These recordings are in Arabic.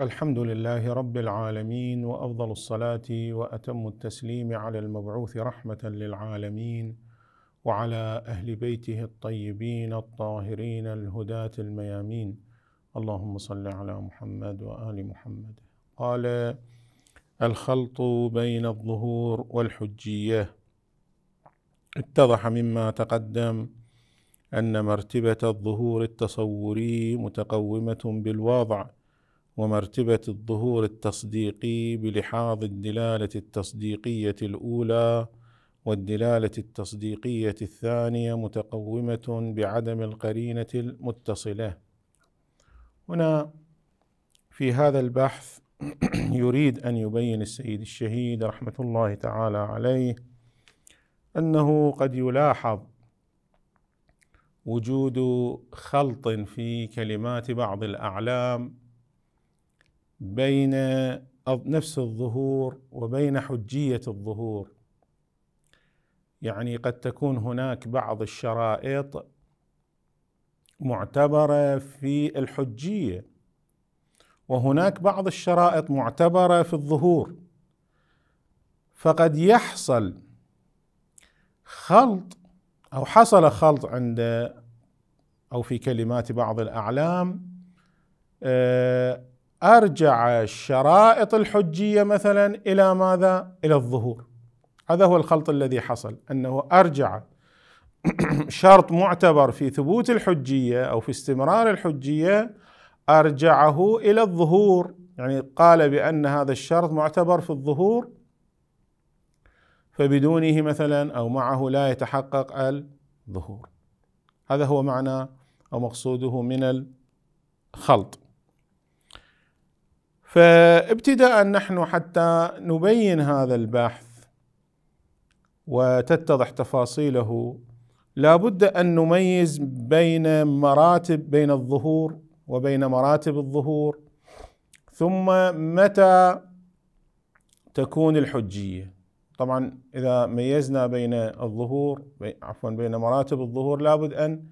الحمد لله رب العالمين وافضل الصلاه واتم التسليم على المبعوث رحمه للعالمين وعلى اهل بيته الطيبين الطاهرين الهداه الميامين اللهم صل على محمد وال محمد قال الخلط بين الظهور والحجيه اتضح مما تقدم ان مرتبه الظهور التصوري متقومه بالواضع ومرتبة الظهور التصديقي بلحاظ الدلالة التصديقية الأولى والدلالة التصديقية الثانية متقومة بعدم القرينة المتصلة. هنا في هذا البحث يريد أن يبين السيد الشهيد رحمة الله تعالى عليه أنه قد يلاحظ وجود خلط في كلمات بعض الأعلام بين نفس الظهور وبين حجيه الظهور يعني قد تكون هناك بعض الشرائط معتبره في الحجيه وهناك بعض الشرائط معتبره في الظهور فقد يحصل خلط او حصل خلط عند او في كلمات بعض الاعلام آه، ارجع الشرائط الحجيه مثلا الى ماذا؟ الى الظهور. هذا هو الخلط الذي حصل انه ارجع شرط معتبر في ثبوت الحجيه او في استمرار الحجيه ارجعه الى الظهور، يعني قال بان هذا الشرط معتبر في الظهور فبدونه مثلا او معه لا يتحقق الظهور. هذا هو معنى او مقصوده من الخلط. فابتداء نحن حتى نبين هذا البحث وتتضح تفاصيله لابد ان نميز بين مراتب بين الظهور وبين مراتب الظهور ثم متى تكون الحجيه طبعا اذا ميزنا بين الظهور عفوا بين مراتب الظهور لابد ان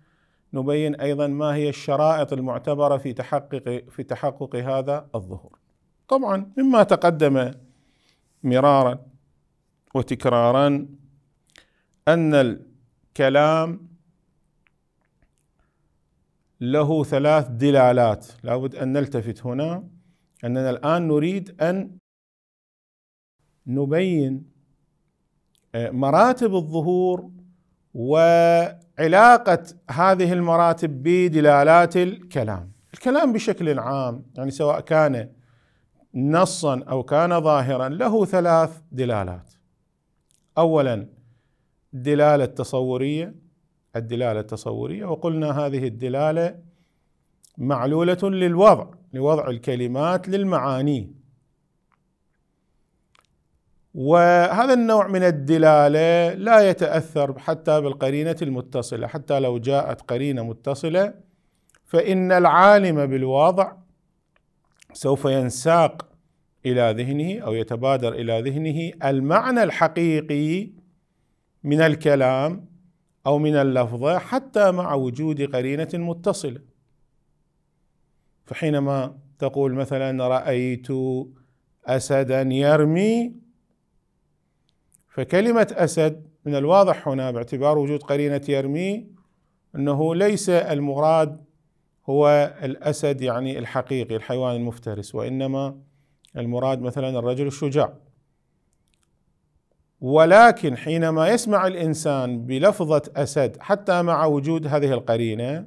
نبين ايضا ما هي الشرائط المعتبره في تحقق في تحقق هذا الظهور طبعا مما تقدم مرارا وتكرارا ان الكلام له ثلاث دلالات لابد ان نلتفت هنا اننا الان نريد ان نبين آه، مراتب الظهور وعلاقه هذه المراتب بدلالات الكلام الكلام بشكل عام يعني سواء كان نصا او كان ظاهرا له ثلاث دلالات اولا الدلاله التصوريه الدلاله التصوريه وقلنا هذه الدلاله معلوله للوضع لوضع الكلمات للمعاني وهذا النوع من الدلاله لا يتاثر حتى بالقرينه المتصله حتى لو جاءت قرينه متصله فان العالم بالوضع سوف ينساق الى ذهنه او يتبادر الى ذهنه المعنى الحقيقي من الكلام او من اللفظه حتى مع وجود قرينه متصله فحينما تقول مثلا رايت اسدا يرمي فكلمه اسد من الواضح هنا باعتبار وجود قرينه يرمي انه ليس المراد هو الأسد يعني الحقيقي الحيوان المفترس وإنما المراد مثلا الرجل الشجاع ولكن حينما يسمع الإنسان بلفظة أسد حتى مع وجود هذه القرينة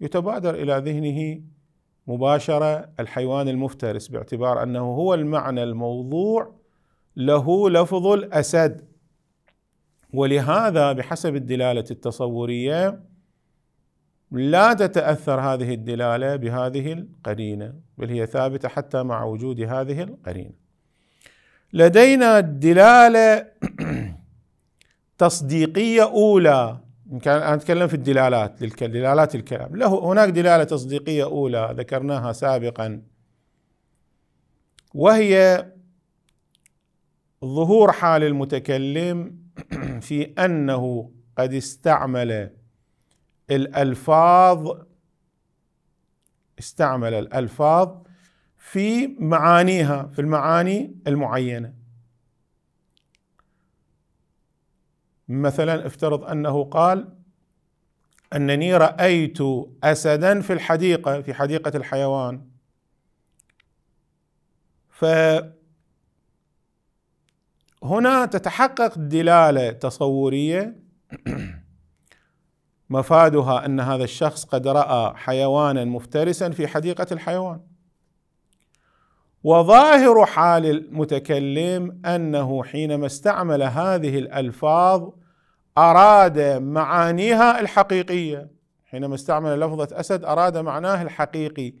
يتبادر إلى ذهنه مباشرة الحيوان المفترس باعتبار أنه هو المعنى الموضوع له لفظ الأسد ولهذا بحسب الدلالة التصورية لا تتاثر هذه الدلاله بهذه القرينه بل هي ثابته حتى مع وجود هذه القرينه لدينا دلاله تصديقيه اولى كان انا اتكلم في الدلالات دلالات الكلام له هناك دلاله تصديقيه اولى ذكرناها سابقا وهي ظهور حال المتكلم في انه قد استعمل الألفاظ استعمل الألفاظ في معانيها في المعاني المعينة مثلا افترض أنه قال أنني رأيت أسدا في الحديقة في حديقة الحيوان فهنا تتحقق دلالة تصورية مفادها ان هذا الشخص قد راى حيوانا مفترسا في حديقه الحيوان وظاهر حال المتكلم انه حينما استعمل هذه الالفاظ اراد معانيها الحقيقيه حينما استعمل لفظه اسد اراد معناه الحقيقي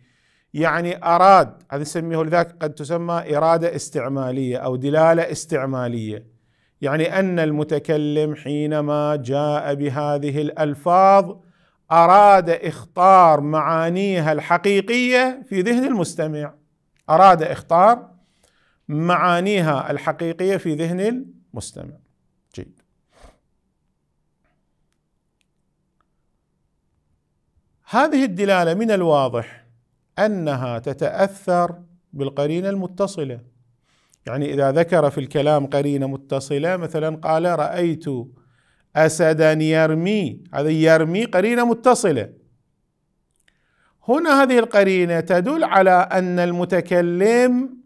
يعني اراد هذا نسميه لذلك قد تسمى اراده استعماليه او دلاله استعماليه يعني ان المتكلم حينما جاء بهذه الالفاظ اراد اخطار معانيها الحقيقيه في ذهن المستمع اراد اخطار معانيها الحقيقيه في ذهن المستمع جيد هذه الدلاله من الواضح انها تتاثر بالقرينه المتصله يعني اذا ذكر في الكلام قرينه متصله مثلا قال رايت اسدا يرمي هذا يرمي قرينه متصله هنا هذه القرينه تدل على ان المتكلم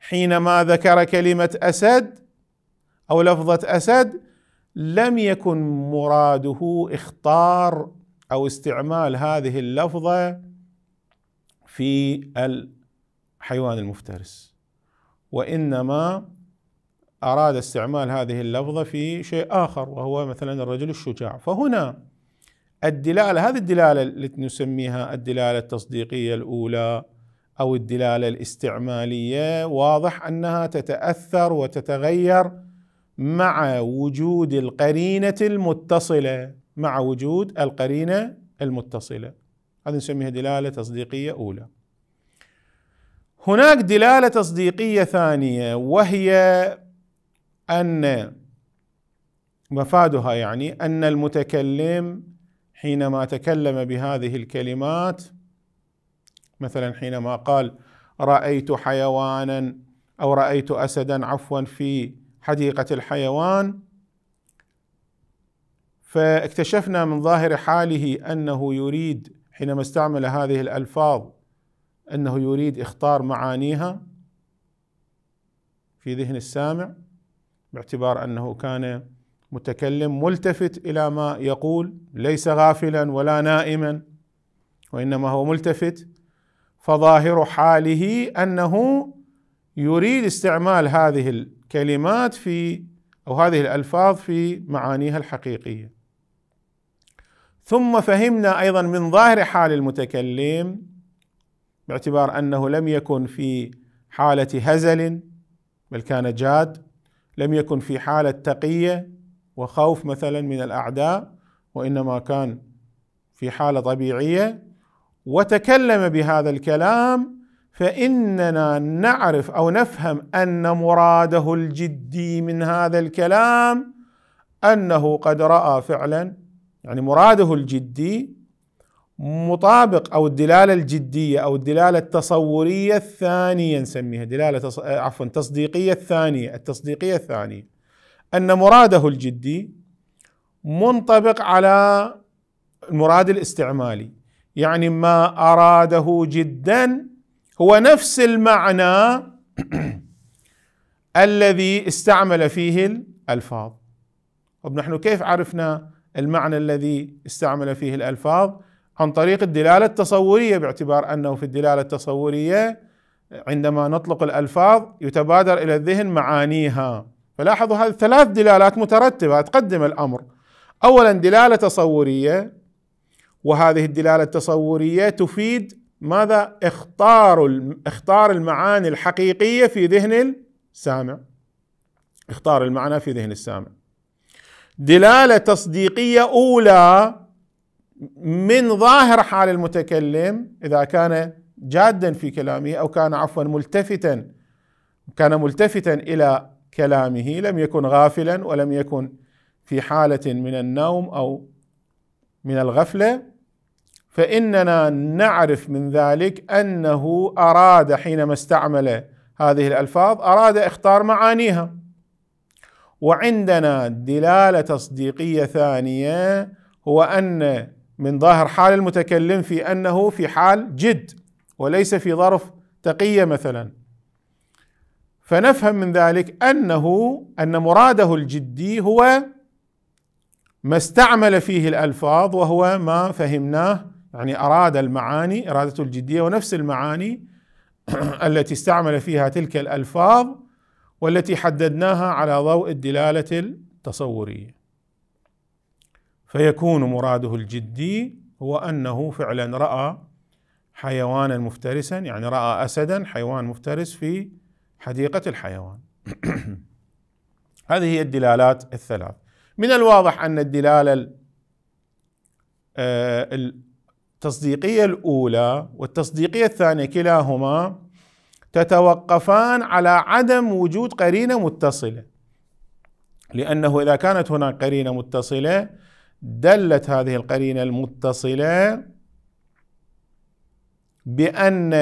حينما ذكر كلمه اسد او لفظه اسد لم يكن مراده اختار او استعمال هذه اللفظه في الحيوان المفترس وانما اراد استعمال هذه اللفظه في شيء اخر وهو مثلا الرجل الشجاع فهنا الدلاله هذه الدلاله التي نسميها الدلاله التصديقيه الاولى او الدلاله الاستعماليه واضح انها تتاثر وتتغير مع وجود القرينه المتصله مع وجود القرينه المتصله هذه نسميها دلاله تصديقيه اولى هناك دلاله تصديقيه ثانيه وهي ان مفادها يعني ان المتكلم حينما تكلم بهذه الكلمات مثلا حينما قال رايت حيوانا او رايت اسدا عفوا في حديقه الحيوان فاكتشفنا من ظاهر حاله انه يريد حينما استعمل هذه الالفاظ انه يريد اخطار معانيها في ذهن السامع باعتبار انه كان متكلم ملتفت الى ما يقول ليس غافلا ولا نائما وانما هو ملتفت فظاهر حاله انه يريد استعمال هذه الكلمات في او هذه الالفاظ في معانيها الحقيقيه ثم فهمنا ايضا من ظاهر حال المتكلم باعتبار انه لم يكن في حاله هزل بل كان جاد لم يكن في حاله تقيه وخوف مثلا من الاعداء وانما كان في حاله طبيعيه وتكلم بهذا الكلام فاننا نعرف او نفهم ان مراده الجدي من هذا الكلام انه قد راى فعلا يعني مراده الجدي مطابق او الدلاله الجديه او الدلاله التصوريه الثانيه نسميها دلاله تص... آه، عفوا تصديقيه الثانيه التصديقيه الثانيه ان مراده الجدي منطبق على المراد الاستعمالي يعني ما اراده جدا هو نفس المعنى الذي استعمل فيه الالفاظ طب نحن كيف عرفنا المعنى الذي استعمل فيه الالفاظ عن طريق الدلالة التصورية باعتبار أنه في الدلالة التصورية عندما نطلق الألفاظ يتبادر إلى الذهن معانيها فلاحظوا هذه ثلاث دلالات مترتبة تقدم الأمر أولا دلالة تصورية وهذه الدلالة التصورية تفيد ماذا اختار اختار المعاني الحقيقية في ذهن السامع اختار المعنى في ذهن السامع دلالة تصديقية أولى من ظاهر حال المتكلم اذا كان جادا في كلامه او كان عفوا ملتفتا كان ملتفتا الى كلامه لم يكن غافلا ولم يكن في حاله من النوم او من الغفله فاننا نعرف من ذلك انه اراد حينما استعمل هذه الالفاظ اراد اختار معانيها وعندنا دلاله تصديقيه ثانيه هو ان من ظاهر حال المتكلم في انه في حال جد وليس في ظرف تقيه مثلا فنفهم من ذلك انه ان مراده الجدي هو ما استعمل فيه الالفاظ وهو ما فهمناه يعني اراد المعاني اراده الجديه ونفس المعاني التي استعمل فيها تلك الالفاظ والتي حددناها على ضوء الدلاله التصوريه فيكون مراده الجدي هو انه فعلا راى حيوانا مفترسا يعني راى اسدا حيوان مفترس في حديقه الحيوان هذه هي الدلالات الثلاث من الواضح ان الدلاله آه، التصديقيه الاولى والتصديقيه الثانيه كلاهما تتوقفان على عدم وجود قرينه متصله لانه اذا كانت هناك قرينه متصله دلت هذه القرينه المتصله بان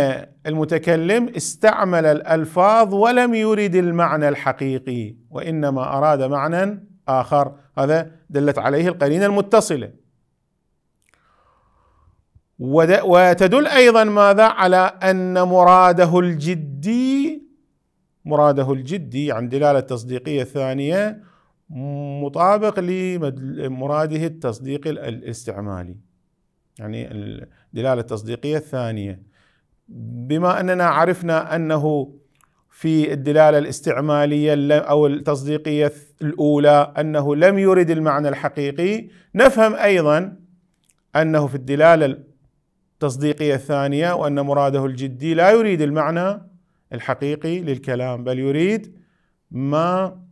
المتكلم استعمل الالفاظ ولم يرد المعنى الحقيقي وانما اراد معنى اخر هذا دلت عليه القرينه المتصله وتدل ايضا ماذا على ان مراده الجدي مراده الجدي عن دلاله التصديقيه الثانيه مطابق لمراده التصديق الاستعمالي يعني الدلالة التصديقية الثانية بما أننا عرفنا أنه في الدلالة الاستعمالية أو التصديقية الأولى أنه لم يرد المعنى الحقيقي نفهم أيضا أنه في الدلالة التصديقية الثانية وأن مراده الجدي لا يريد المعنى الحقيقي للكلام بل يريد ما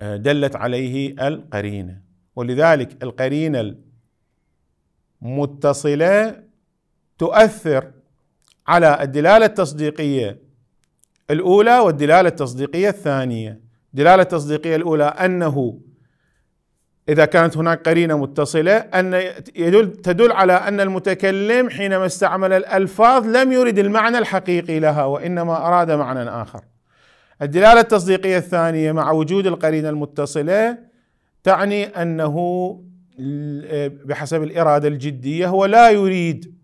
آه، دلت عليه القرينه ولذلك القرينه المتصله تؤثر على الدلاله التصديقيه الاولى والدلاله التصديقيه الثانيه الدلاله التصديقيه الاولى انه إذا كانت هناك قرينة متصلة أن يدل تدل على أن المتكلم حينما استعمل الألفاظ لم يرد المعنى الحقيقي لها وإنما أراد معنى آخر الدلالة التصديقية الثانية مع وجود القرينة المتصلة تعني أنه بحسب الإرادة الجدية هو لا يريد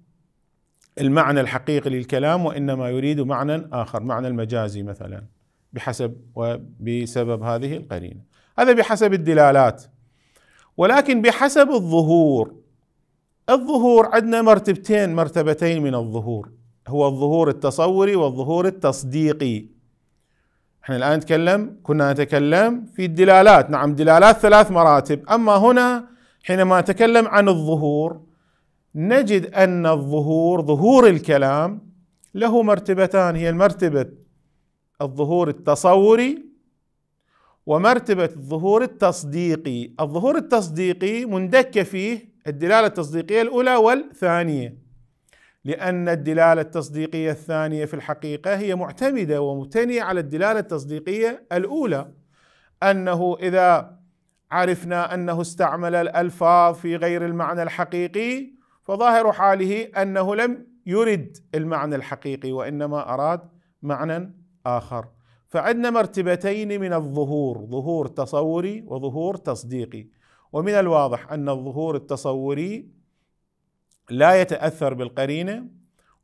المعنى الحقيقي للكلام وإنما يريد معنى آخر معنى المجازي مثلا بحسب وبسبب هذه القرينة هذا بحسب الدلالات ولكن بحسب الظهور الظهور عندنا مرتبتين مرتبتين من الظهور هو الظهور التصوري والظهور التصديقي احنا الآن نتكلم كنا نتكلم في الدلالات نعم دلالات ثلاث مراتب أما هنا حينما نتكلم عن الظهور نجد أن الظهور ظهور الكلام له مرتبتان هي المرتبه الظهور التصوري ومرتبة الظهور التصديقي الظهور التصديقي مندك فيه الدلالة التصديقية الأولى والثانية لأن الدلالة التصديقية الثانية في الحقيقة هي معتمدة ومبتنية على الدلالة التصديقية الأولى أنه إذا عرفنا أنه استعمل الألفاظ في غير المعنى الحقيقي فظاهر حاله أنه لم يرد المعنى الحقيقي وإنما أراد معنى آخر فعندنا مرتبتين من الظهور ظهور تصوري وظهور تصديقي ومن الواضح أن الظهور التصوري لا يتاثر بالقرينه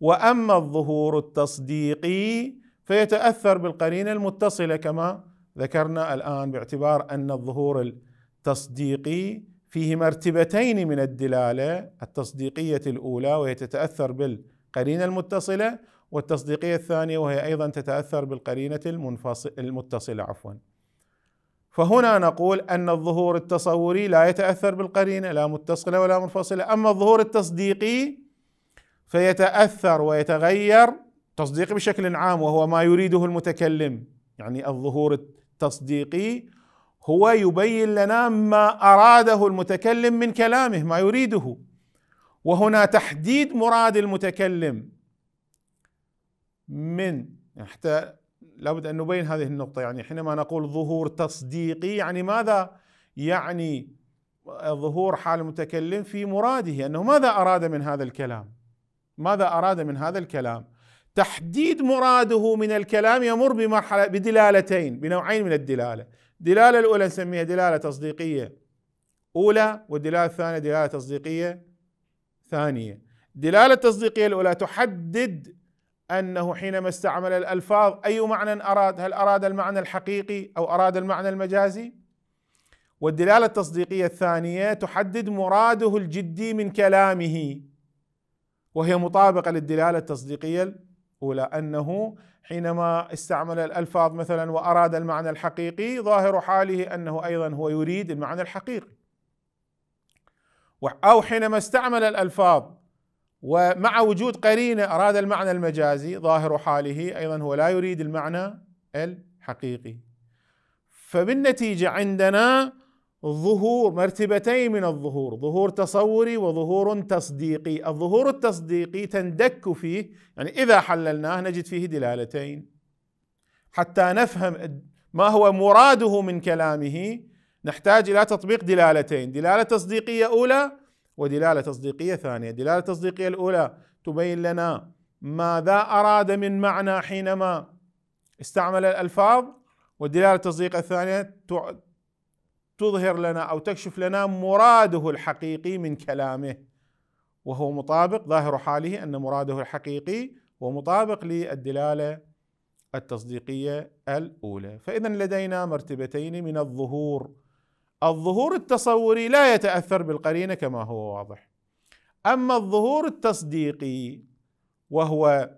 واما الظهور التصديقي فيتاثر بالقرينه المتصله كما ذكرنا الان باعتبار ان الظهور التصديقي فيه مرتبتين من الدلاله التصديقيه الاولى وهي تتاثر بالقرينه المتصله والتصديقيه الثانيه وهي ايضا تتاثر بالقرينه المتصله عفوا فهنا نقول ان الظهور التصوري لا يتاثر بالقرينه لا متصله ولا منفصله، اما الظهور التصديقي فيتاثر ويتغير تصديقي بشكل عام وهو ما يريده المتكلم، يعني الظهور التصديقي هو يبين لنا ما اراده المتكلم من كلامه، ما يريده. وهنا تحديد مراد المتكلم من يعني حتى لابد أن نبين هذه النقطة يعني حينما نقول ظهور تصديقي يعني ماذا يعني ظهور حال المتكلم في مراده أنه ماذا أراد من هذا الكلام ماذا أراد من هذا الكلام تحديد مراده من الكلام يمر بمرحلة بدلالتين بنوعين من الدلالة الدلالة الأولى نسميها دلالة تصديقية أولى والدلالة الثانية دلالة تصديقية ثانية الدلالة التصديقية الأولى تحدد انه حينما استعمل الالفاظ اي معنى اراد؟ هل اراد المعنى الحقيقي او اراد المعنى المجازي؟ والدلاله التصديقيه الثانيه تحدد مراده الجدي من كلامه وهي مطابقه للدلاله التصديقيه الاولى انه حينما استعمل الالفاظ مثلا واراد المعنى الحقيقي ظاهر حاله انه ايضا هو يريد المعنى الحقيقي او حينما استعمل الالفاظ ومع وجود قرينه اراد المعنى المجازي ظاهر حاله ايضا هو لا يريد المعنى الحقيقي فبالنتيجه عندنا ظهور مرتبتين من الظهور ظهور تصوري وظهور تصديقي الظهور التصديقي تندك فيه يعني إذا حللناه نجد فيه دلالتين حتى نفهم ما هو مراده من كلامه نحتاج إلى تطبيق دلالتين دلالة تصديقية أولى ودلاله تصديقيه ثانيه، الدلاله التصديقيه الاولى تبين لنا ماذا اراد من معنى حينما استعمل الالفاظ والدلاله التصديقيه الثانيه تظهر لنا او تكشف لنا مراده الحقيقي من كلامه وهو مطابق ظاهر حاله ان مراده الحقيقي هو مطابق للدلاله التصديقيه الاولى، فاذا لدينا مرتبتين من الظهور الظهور التصوري لا يتاثر بالقرينه كما هو واضح اما الظهور التصديقي وهو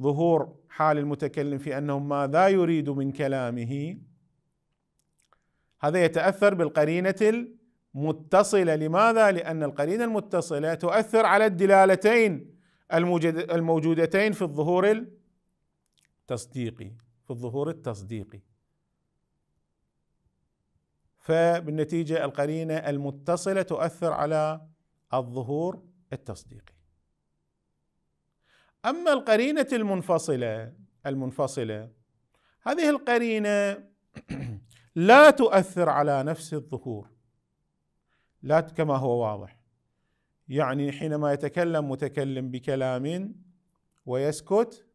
ظهور حال المتكلم في انه ماذا يريد من كلامه هذا يتاثر بالقرينه المتصله لماذا لان القرينه المتصله تؤثر على الدلالتين الموجودتين في الظهور التصديقي في الظهور التصديقي فبالنتيجه القرينه المتصله تؤثر على الظهور التصديقي. اما القرينه المنفصله المنفصله هذه القرينه لا تؤثر على نفس الظهور لا كما هو واضح يعني حينما يتكلم متكلم بكلام ويسكت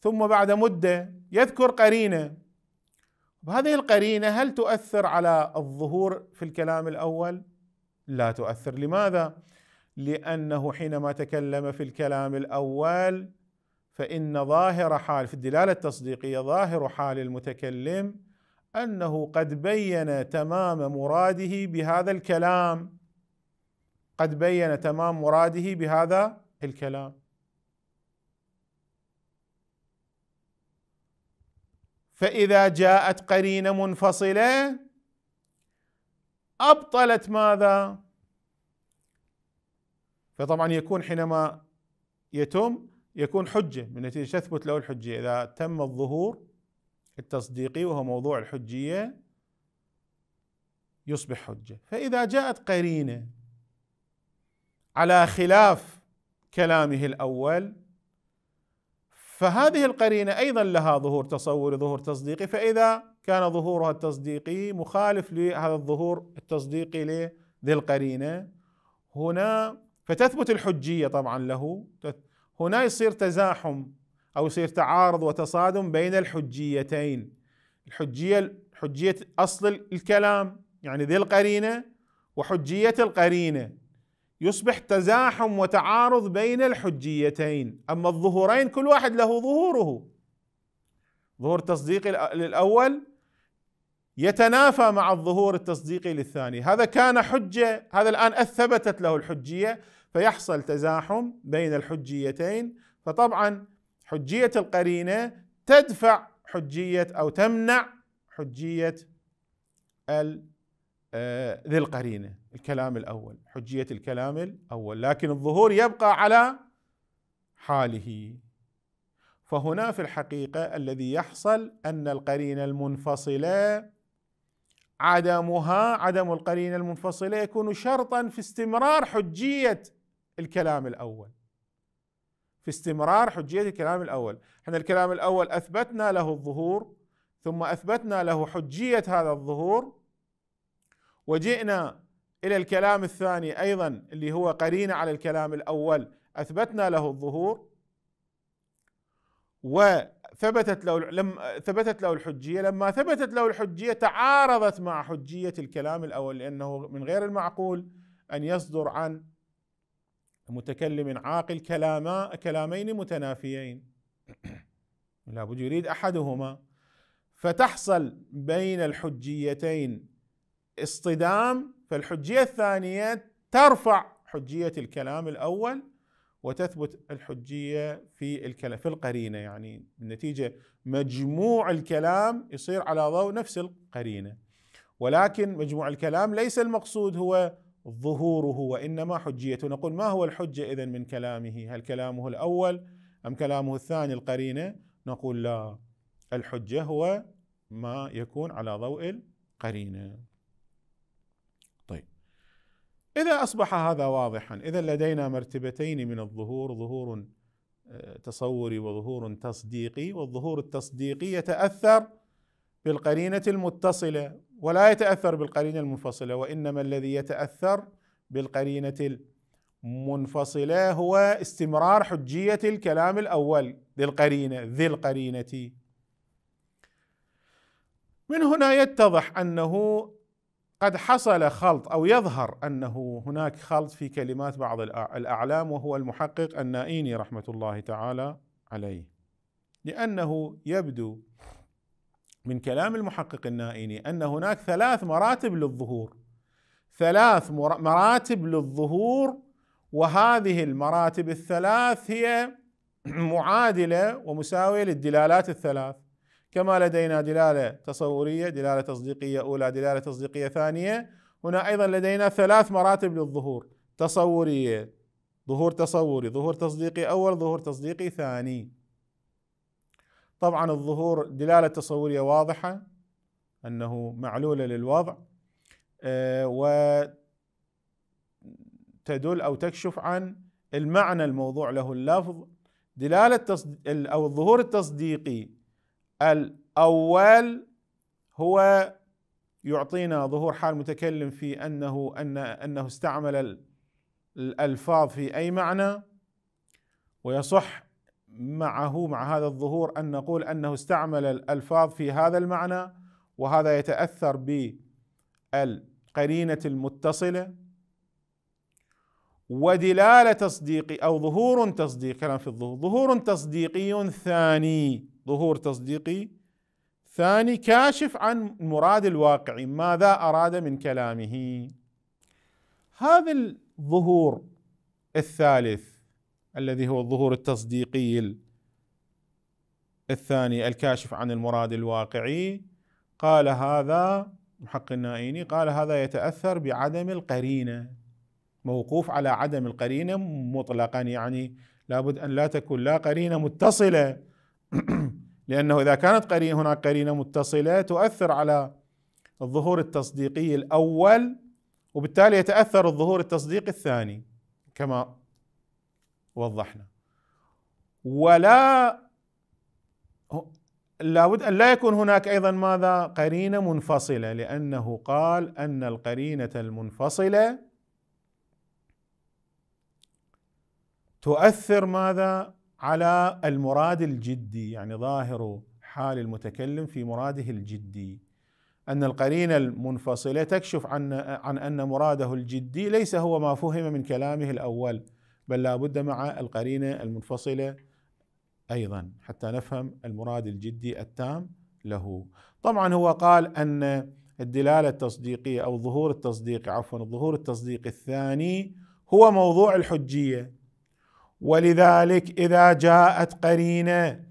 ثم بعد مده يذكر قرينه هذه القرينه هل تؤثر على الظهور في الكلام الاول؟ لا تؤثر، لماذا؟ لانه حينما تكلم في الكلام الاول فان ظاهر حال في الدلاله التصديقيه ظاهر حال المتكلم انه قد بين تمام مراده بهذا الكلام قد بين تمام مراده بهذا الكلام فاذا جاءت قرينه منفصله ابطلت ماذا فطبعا يكون حينما يتم يكون حجه من نتيجه تثبت له الحجيه اذا تم الظهور التصديقي وهو موضوع الحجيه يصبح حجه فاذا جاءت قرينه على خلاف كلامه الاول فهذه القرينه ايضا لها ظهور تصوري ظهور تصديقي فاذا كان ظهورها التصديقي مخالف لهذا الظهور التصديقي لذي القرينه هنا فتثبت الحجيه طبعا له هنا يصير تزاحم او يصير تعارض وتصادم بين الحجيتين الحجيه حجيه اصل الكلام يعني ذي القرينه وحجيه القرينه يصبح تزاحم وتعارض بين الحجيتين أما الظهورين كل واحد له ظهوره ظهور تصديقي للأول يتنافى مع الظهور التصديقي للثاني هذا كان حجة هذا الآن أثبتت له الحجية فيحصل تزاحم بين الحجيتين فطبعا حجية القرينة تدفع حجية أو تمنع حجية ال آه، ذي القرينة الكلام الأول حجية الكلام الأول لكن الظهور يبقى على حاله فهنا في الحقيقة الذي يحصل أن القرينة المنفصلة عدمها عدم القرينة المنفصلة يكون شرطا في استمرار حجية الكلام الأول في استمرار حجية الكلام الأول احنا الكلام الأول أثبتنا له الظهور ثم أثبتنا له حجية هذا الظهور وجئنا الى الكلام الثاني ايضا اللي هو قرينه على الكلام الاول اثبتنا له الظهور وثبتت له لم ثبتت له الحجيه لما ثبتت له الحجيه تعارضت مع حجيه الكلام الاول لانه من غير المعقول ان يصدر عن متكلم عاقل كلاما كلامين متنافيين لابد يريد احدهما فتحصل بين الحجيتين اصطدام فالحجيه الثانيه ترفع حجيه الكلام الاول وتثبت الحجيه في الكلام في القرينه يعني النتيجة مجموع الكلام يصير على ضوء نفس القرينه ولكن مجموع الكلام ليس المقصود هو ظهوره وانما حجيته نقول ما هو الحجه اذا من كلامه هل كلامه الاول ام كلامه الثاني القرينه نقول لا الحجه هو ما يكون على ضوء القرينه إذا أصبح هذا واضحا إذا لدينا مرتبتين من الظهور ظهور آه، تصوري وظهور تصديقي والظهور التصديقي يتأثر بالقرينة المتصلة ولا يتأثر بالقرينة المنفصلة وإنما الذي يتأثر بالقرينة المنفصلة هو استمرار حجية الكلام الأول ذي القرينة ذي القرينة من هنا يتضح أنه قد حصل خلط او يظهر انه هناك خلط في كلمات بعض الاعلام وهو المحقق النائيني رحمه الله تعالى عليه لانه يبدو من كلام المحقق النائيني ان هناك ثلاث مراتب للظهور ثلاث مراتب للظهور وهذه المراتب الثلاث هي معادله ومساويه للدلالات الثلاث كما لدينا دلاله تصوريه، دلاله تصديقيه اولى، دلاله تصديقيه ثانيه، هنا ايضا لدينا ثلاث مراتب للظهور، تصوريه، ظهور تصوري، ظهور تصديقي اول، ظهور تصديقي ثاني. طبعا الظهور دلاله تصوريه واضحه انه معلوله للوضع آه، وتدل او تكشف عن المعنى الموضوع له اللفظ دلاله او الظهور التصديقي الاول هو يعطينا ظهور حال متكلم في انه ان انه استعمل الالفاظ في اي معنى ويصح معه مع هذا الظهور ان نقول انه استعمل الالفاظ في هذا المعنى وهذا يتاثر بالقرينه المتصله ودلاله تصديقي او ظهور تصديقي كلام في الظهور ظهور تصديقي ثاني ظهور تصديقي ثاني كاشف عن المراد الواقعي ماذا أراد من كلامه هذا الظهور الثالث الذي هو الظهور التصديقي الثاني الكاشف عن المراد الواقعي قال هذا محق النائيني قال هذا يتأثر بعدم القرينة موقوف على عدم القرينة مطلقا يعني لابد أن لا تكون لا قرينة متصلة لأنه إذا كانت قرينة هناك قرينة متصلة تؤثر على الظهور التصديقي الأول وبالتالي يتأثر الظهور التصديقي الثاني كما وضحنا ولا لابد أن لا يكون هناك أيضا ماذا قرينة منفصلة لأنه قال أن القرينة المنفصلة تؤثر ماذا على المراد الجدي يعني ظاهر حال المتكلم في مراده الجدي أن القرينة المنفصلة تكشف عن عن أن مراده الجدي ليس هو ما فهم من كلامه الأول بل لا بد مع القرينة المنفصلة أيضا حتى نفهم المراد الجدي التام له طبعا هو قال أن الدلالة التصديقية أو ظهور التصديق عفوا الظهور التصديق الثاني هو موضوع الحجية ولذلك اذا جاءت قرينه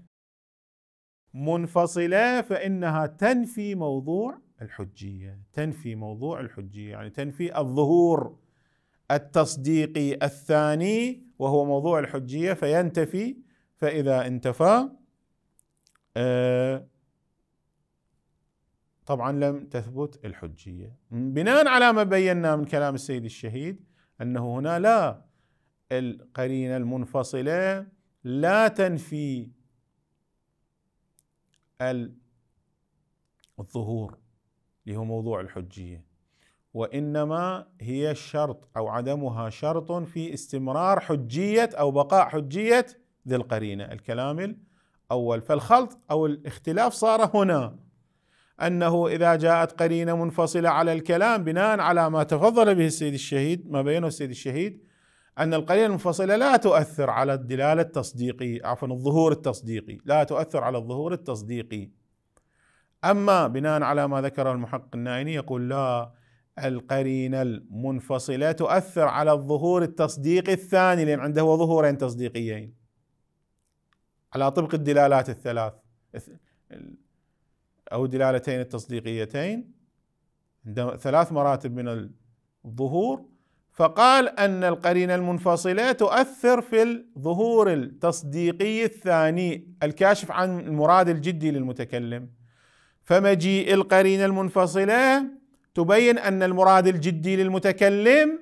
منفصله فانها تنفي موضوع الحجيه، تنفي موضوع الحجيه يعني تنفي الظهور التصديقي الثاني وهو موضوع الحجيه فينتفي فاذا انتفى آه طبعا لم تثبت الحجيه. بناء على ما بينا من كلام السيد الشهيد انه هنا لا القرينه المنفصله لا تنفي الظهور اللي هو موضوع الحجيه وانما هي الشرط او عدمها شرط في استمرار حجيه او بقاء حجيه ذي القرينه الكلام الاول فالخلط او الاختلاف صار هنا انه اذا جاءت قرينه منفصله على الكلام بناء على ما تفضل به السيد الشهيد ما بينه السيد الشهيد أن القرينة المنفصلة لا تؤثر على الدلالة التصديقي عفوا الظهور التصديقي لا تؤثر على الظهور التصديقي أما بناء على ما ذكر المحقق النائني يقول لا القرينة المنفصلة تؤثر على الظهور التصديقي الثاني لأن عنده ظهورين تصديقيين على طبق الدلالات الثلاث أو الدلالتين التصديقيتين ثلاث مراتب من الظهور فقال أن القرينة المنفصلة تؤثر في الظهور التصديقي الثاني الكاشف عن المراد الجدي للمتكلم فمجيء القرينة المنفصلة تبين أن المراد الجدي للمتكلم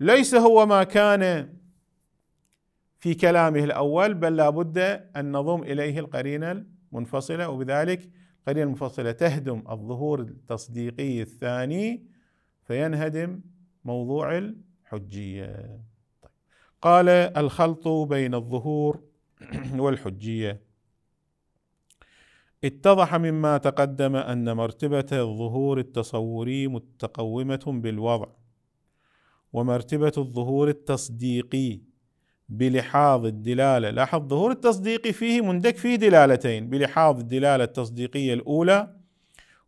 ليس هو ما كان في كلامه الأول بل لابد أن نضم إليه القرينة المنفصلة وبذلك القرينة المنفصلة تهدم الظهور التصديقي الثاني فينهدم موضوع الحجيه طيب. قال الخلط بين الظهور والحجيه اتضح مما تقدم ان مرتبه الظهور التصوري متقومه بالوضع ومرتبه الظهور التصديقي بلحاظ الدلاله لاحظ ظهور التصديقي فيه مندك فيه دلالتين بلحاظ الدلاله التصديقيه الاولى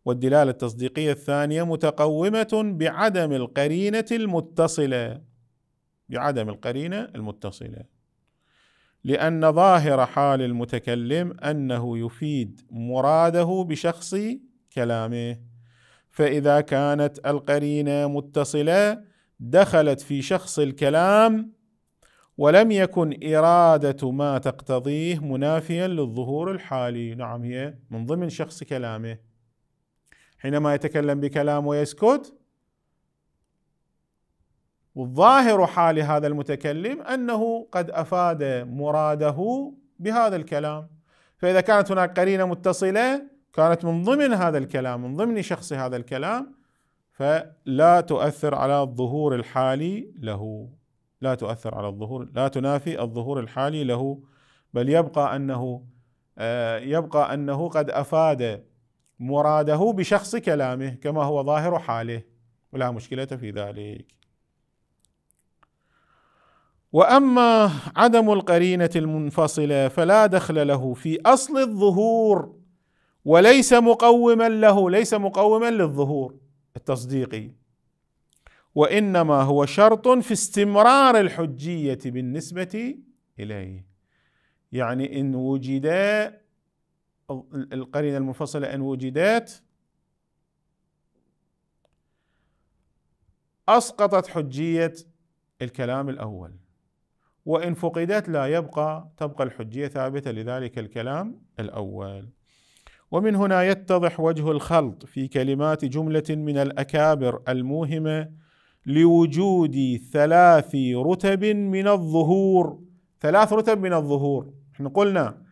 والدلالة التصديقية الثانية متقومة بعدم القرينة المتصلة بعدم القرينة المتصلة لأن ظاهر حال المتكلم أنه يفيد مراده بشخص كلامه فإذا كانت القرينة متصلة دخلت في شخص الكلام ولم يكن إرادة ما تقتضيه منافيا للظهور الحالي نعم هي من ضمن شخص كلامه حينما يتكلم بكلام ويسكت والظاهر حال هذا المتكلم انه قد افاد مراده بهذا الكلام فاذا كانت هناك قرينه متصله كانت من ضمن هذا الكلام من ضمن شخص هذا الكلام فلا تؤثر على الظهور الحالي له لا تؤثر على الظهور لا تنافي الظهور الحالي له بل يبقى انه آه، يبقى انه قد افاد مراده بشخص كلامه كما هو ظاهر حاله ولا مشكله في ذلك واما عدم القرينه المنفصله فلا دخل له في اصل الظهور وليس مقوما له ليس مقوما للظهور التصديقي وانما هو شرط في استمرار الحجيه بالنسبه اليه يعني ان وجد القرينة المنفصلة إن وجدت أسقطت حجية الكلام الأول وإن فقدت لا يبقى تبقى الحجية ثابتة لذلك الكلام الأول ومن هنا يتضح وجه الخلط في كلمات جملة من الأكابر الموهمة لوجود ثلاث رتب من الظهور ثلاث رتب من الظهور احنا قلنا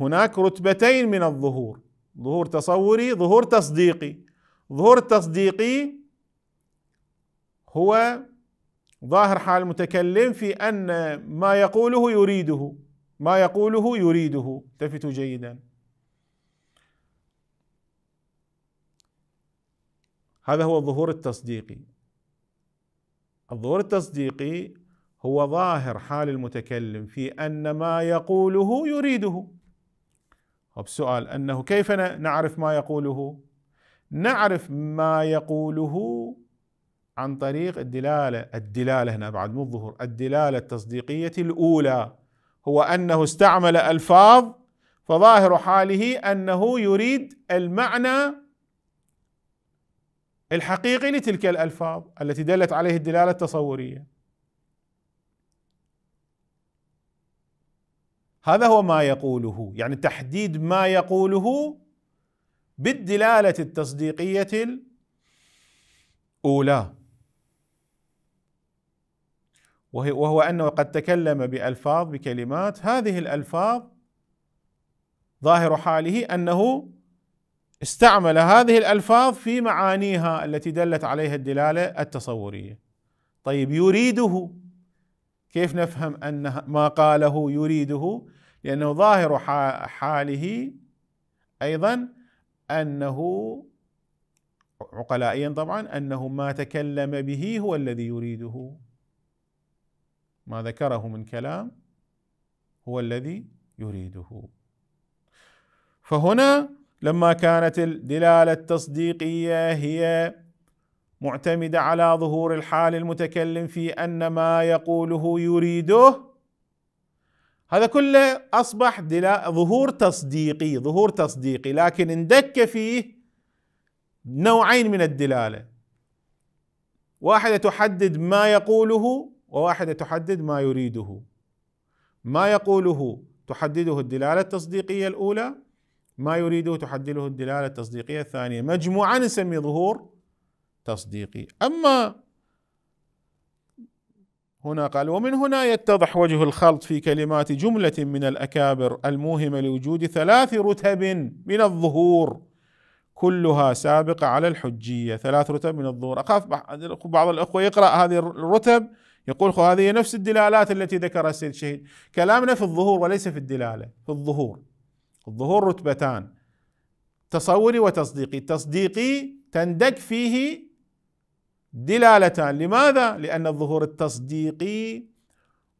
هناك رتبتين من الظهور ظهور تصوري ظهور تصديقي ظهور التصديقي هو ظاهر حال المتكلم في ان ما يقوله يريده ما يقوله يريده التفتوا جيدا هذا هو الظهور التصديقي الظهور التصديقي هو ظاهر حال المتكلم في ان ما يقوله يريده وبسؤال أنه كيف نعرف ما يقوله نعرف ما يقوله عن طريق الدلالة الدلالة هنا بعد مو الظهور الدلالة التصديقية الأولى هو أنه استعمل ألفاظ فظاهر حاله أنه يريد المعنى الحقيقي لتلك الألفاظ التي دلت عليه الدلالة التصورية هذا هو ما يقوله يعني تحديد ما يقوله بالدلاله التصديقيه الاولى وهو انه قد تكلم بالفاظ بكلمات هذه الالفاظ ظاهر حاله انه استعمل هذه الالفاظ في معانيها التي دلت عليها الدلاله التصوريه. طيب يريده كيف نفهم ان ما قاله يريده؟ لأنه ظاهر حاله أيضا أنه عقلائيا طبعا أنه ما تكلم به هو الذي يريده ما ذكره من كلام هو الذي يريده فهنا لما كانت الدلاله التصديقيه هي معتمده على ظهور الحال المتكلم في ان ما يقوله يريده هذا كله اصبح دلاء ظهور تصديقي ظهور تصديقي لكن اندك فيه نوعين من الدلاله واحده تحدد ما يقوله وواحده تحدد ما يريده ما يقوله تحدده الدلاله التصديقيه الاولى ما يريده تحدده الدلاله التصديقيه الثانيه مجموعه نسميه ظهور تصديقي اما هنا قال ومن هنا يتضح وجه الخلط في كلمات جملة من الأكابر الموهمة لوجود ثلاث رتب من الظهور كلها سابقة على الحجية ثلاث رتب من الظهور أخاف بعض الأخوة يقرأ هذه الرتب يقول خو هذه نفس الدلالات التي ذكرها السيد الشهيد كلامنا في الظهور وليس في الدلالة في الظهور الظهور رتبتان تصوري وتصديقي التصديقي تندك فيه دلالتان لماذا؟ لأن الظهور التصديقي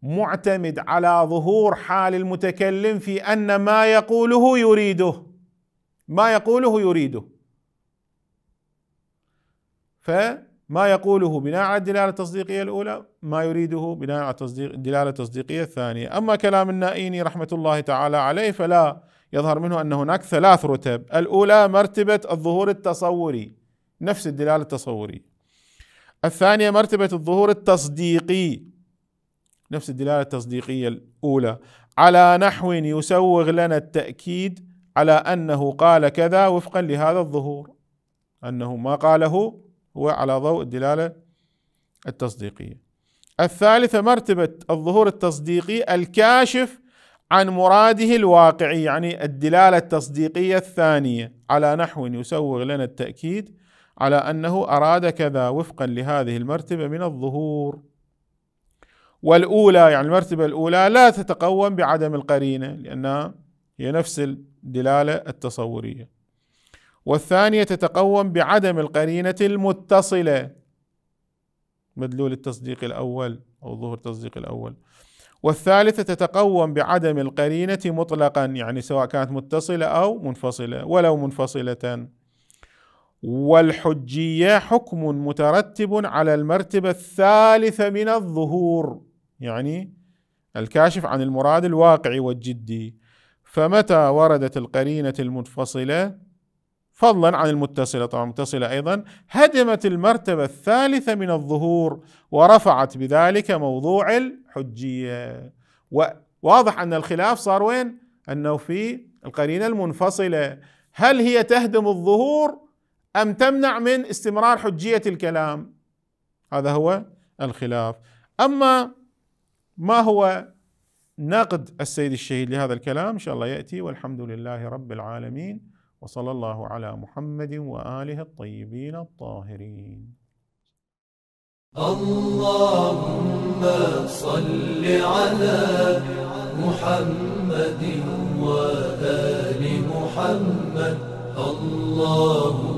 معتمد على ظهور حال المتكلم في أن ما يقوله يريده ما يقوله يريده فما يقوله بناء على الدلالة التصديقية الأولى ما يريده بناء على التصديق الدلالة التصديقية الثانية أما كلام النائيني رحمة الله تعالى عليه فلا يظهر منه أن هناك ثلاث رتب الأولى مرتبة الظهور التصوري نفس الدلالة التصورية الثانية مرتبة الظهور التصديقي نفس الدلالة التصديقية الأولى على نحو يسوغ لنا التأكيد على أنه قال كذا وفقا لهذا الظهور أنه ما قاله هو على ضوء الدلالة التصديقية الثالثة مرتبة الظهور التصديقي الكاشف عن مراده الواقعي يعني الدلالة التصديقية الثانية على نحو يسوغ لنا التأكيد على انه اراد كذا وفقا لهذه المرتبه من الظهور والاولى يعني المرتبه الاولى لا تتقوم بعدم القرينه لانها هي نفس الدلاله التصوريه والثانيه تتقوم بعدم القرينه المتصله مدلول التصديق الاول او ظهور التصديق الاول والثالثة تتقوم بعدم القرينة مطلقا يعني سواء كانت متصلة أو منفصلة ولو منفصلة والحجية حكم مترتب على المرتبة الثالثة من الظهور يعني الكاشف عن المراد الواقعي والجدي فمتى وردت القرينة المنفصلة فضلا عن المتصلة طبعا المتصلة أيضا هدمت المرتبة الثالثة من الظهور ورفعت بذلك موضوع الحجية وواضح أن الخلاف صار وين؟ أنه في القرينة المنفصلة هل هي تهدم الظهور أم تمنع من استمرار حجية الكلام هذا هو الخلاف أما ما هو نقد السيد الشهيد لهذا الكلام إن شاء الله يأتي والحمد لله رب العالمين وصلى الله على محمد وآله الطيبين الطاهرين اللهم صل على محمد وآل محمد اللهم